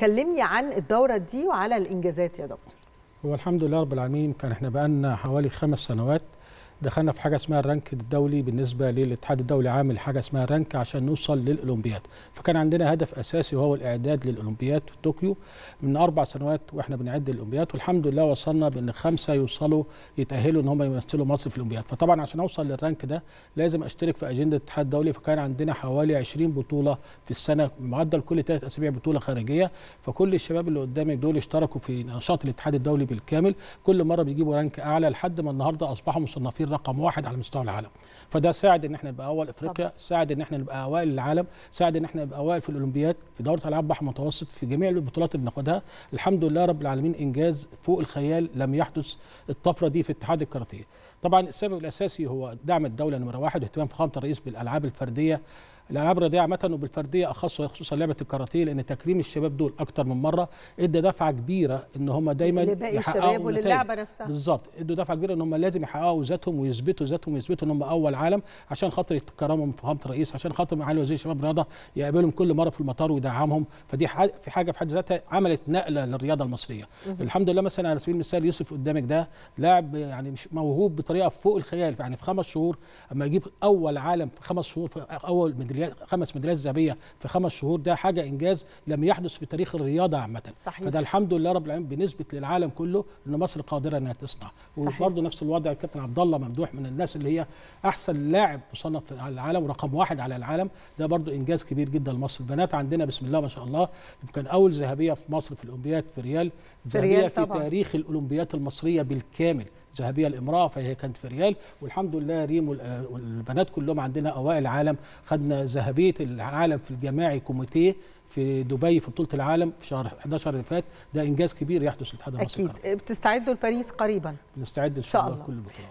كلمني عن الدورة دي وعلى الإنجازات يا دكتور هو الحمد لله رب العالمين كان احنا بقالنا حوالي خمس سنوات دخلنا في حاجه اسمها الرانك الدولي بالنسبه للاتحاد الدولي عامل حاجه اسمها رانك عشان نوصل للاولمبياد فكان عندنا هدف اساسي وهو الاعداد للاولمبياد في طوكيو من اربع سنوات واحنا بنعد الاولمبياد والحمد لله وصلنا بان خمسه يوصلوا يتاهلوا ان هم يمثلوا مصر في الاولمبياد فطبعا عشان اوصل للرانك ده لازم اشترك في اجنده الاتحاد الدولي فكان عندنا حوالي 20 بطوله في السنه معدل كل ثلاث اسابيع بطوله خارجيه فكل الشباب اللي قدامي دول اشتركوا في نشاط الاتحاد الدولي بالكامل كل مره بيجيبوا رانك اعلى لحد ما النهارده اصبحوا مصنفين التخدير رقم واحد على مستوى العالم فده ساعد ان احنا نبقى اول افريقيا ساعد ان احنا نبقى اوائل العالم ساعد ان احنا نبقى اوائل في الاولمبياد في دوره العاب بحر متوسط في جميع البطولات اللي بناخدها الحمد لله رب العالمين انجاز فوق الخيال لم يحدث الطفره دي في اتحاد الكاراتيه طبعا السبب الاساسي هو دعم الدوله نمره واحد واهتمام فخامه الرئيس بالالعاب الفرديه الالعاب الرياضيه عامه وبالفرديه اخص خصوصا لعبه الكاراتيه لان تكريم الشباب دول اكتر من مره ادى دفعه كبيره ان هم دايما يحققوا الشباب وللعبه نفسها بالظبط ادوا دفعه كبيره ان هم لازم يحققوا ذاتهم ويثبتوا ذاتهم ويثبتوا ان هم اول عالم عشان خاطر يكرمهم فخامه الرئيس عشان خاطر معالي وزير الشباب الرياضه يقابلهم كل مره في المطار ويدعمهم فدي في حاجه في حد ذاتها عملت نقله للرياضه المصريه الحمد لله مثلا على سبيل المثال يوسف قدامك ده لاعب يعني مش موهوب بطريقه فوق الخيال يعني في خمس شهور اما يجيب اول عالم في خمس شهور في اول ميداليه ميداليات خمس ميداليات ذهبيه في خمس شهور ده حاجه انجاز لم يحدث في تاريخ الرياضه عامه صحيح. فده الحمد لله رب العالمين بنسبه للعالم كله ان مصر قادره انها تصنع وبرده نفس الوضع الكابتن عبد الله ممدوح من الناس اللي هي احسن لاعب مصنف على العالم ورقم واحد على العالم ده برده انجاز كبير جدا لمصر البنات عندنا بسم الله ما شاء الله يمكن اول ذهبيه في مصر في الاولمبياد في ريال ذهبيه في, في تاريخ الاولمبياد المصريه بالكامل ذهبيه الامراه فهي كانت في ريال والحمد لله ريم والبنات كلهم عندنا اوائل العالم خدنا ذهبيه العالم في الجماعي كوميتيه في دبي في بطوله العالم في شهر 11 اللي فات ده انجاز كبير يحدث للاتحاد المصري اكيد بتستعدوا لباريس قريبا بنستعد ان شاء الله كل بطوله